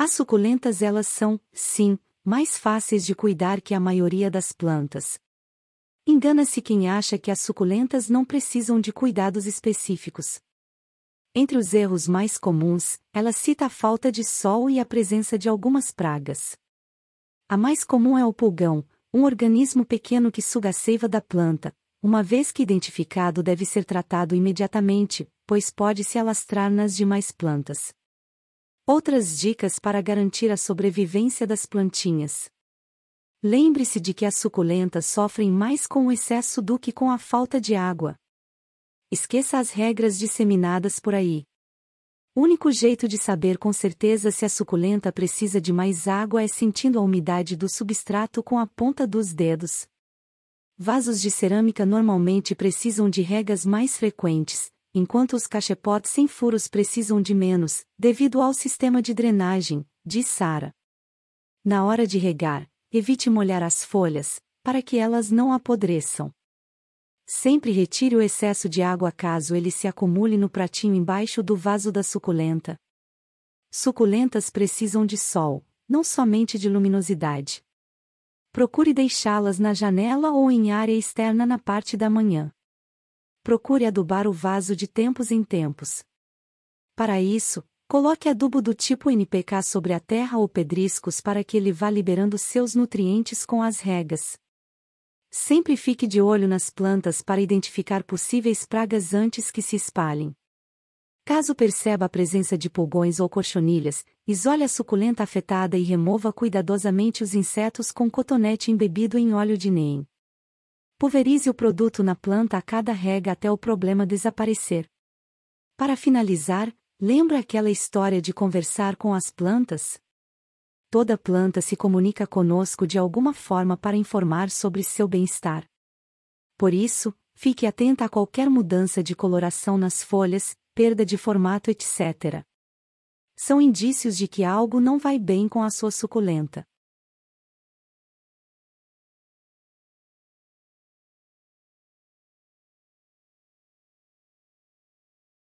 As suculentas elas são, sim, mais fáceis de cuidar que a maioria das plantas. Engana-se quem acha que as suculentas não precisam de cuidados específicos. Entre os erros mais comuns, ela cita a falta de sol e a presença de algumas pragas. A mais comum é o pulgão, um organismo pequeno que suga a seiva da planta, uma vez que identificado deve ser tratado imediatamente, pois pode se alastrar nas demais plantas. Outras dicas para garantir a sobrevivência das plantinhas. Lembre-se de que as suculentas sofrem mais com o excesso do que com a falta de água. Esqueça as regras disseminadas por aí. O único jeito de saber com certeza se a suculenta precisa de mais água é sentindo a umidade do substrato com a ponta dos dedos. Vasos de cerâmica normalmente precisam de regas mais frequentes, enquanto os cachepotes sem furos precisam de menos, devido ao sistema de drenagem, diz Sara. Na hora de regar, evite molhar as folhas, para que elas não apodreçam. Sempre retire o excesso de água caso ele se acumule no pratinho embaixo do vaso da suculenta. Suculentas precisam de sol, não somente de luminosidade. Procure deixá-las na janela ou em área externa na parte da manhã procure adubar o vaso de tempos em tempos. Para isso, coloque adubo do tipo NPK sobre a terra ou pedriscos para que ele vá liberando seus nutrientes com as regas. Sempre fique de olho nas plantas para identificar possíveis pragas antes que se espalhem. Caso perceba a presença de pulgões ou cochonilhas, isole a suculenta afetada e remova cuidadosamente os insetos com cotonete embebido em óleo de neem. Pulverize o produto na planta a cada rega até o problema desaparecer. Para finalizar, lembra aquela história de conversar com as plantas? Toda planta se comunica conosco de alguma forma para informar sobre seu bem-estar. Por isso, fique atenta a qualquer mudança de coloração nas folhas, perda de formato, etc. São indícios de que algo não vai bem com a sua suculenta.